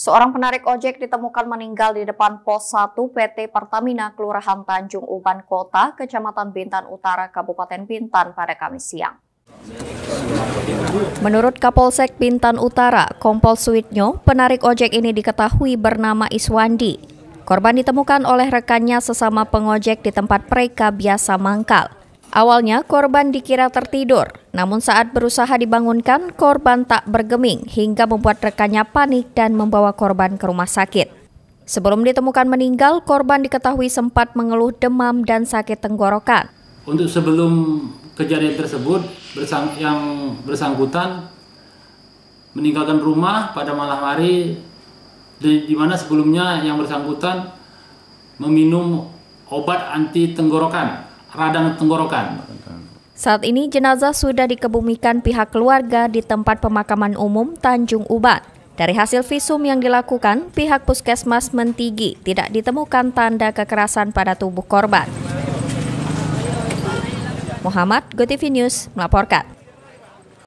Seorang penarik ojek ditemukan meninggal di depan pos 1 PT Pertamina Kelurahan Tanjung Uban Kota, Kecamatan Bintan Utara, Kabupaten Bintan pada Kamis siang. Menurut Kapolsek Bintan Utara, Kompol Suwitnyo, penarik ojek ini diketahui bernama Iswandi. Korban ditemukan oleh rekannya sesama pengojek di tempat mereka biasa mangkal. Awalnya korban dikira tertidur, namun saat berusaha dibangunkan, korban tak bergeming hingga membuat rekannya panik dan membawa korban ke rumah sakit. Sebelum ditemukan meninggal, korban diketahui sempat mengeluh demam dan sakit tenggorokan. Untuk sebelum kejadian tersebut, bersang yang bersangkutan meninggalkan rumah pada malam hari di, di mana sebelumnya yang bersangkutan meminum obat anti tenggorokan radang tenggorokan. Saat ini jenazah sudah dikebumikan pihak keluarga di tempat pemakaman umum Tanjung Uban. Dari hasil visum yang dilakukan, pihak puskesmas Mentigi tidak ditemukan tanda kekerasan pada tubuh korban. Muhammad Gotivinius melaporkan.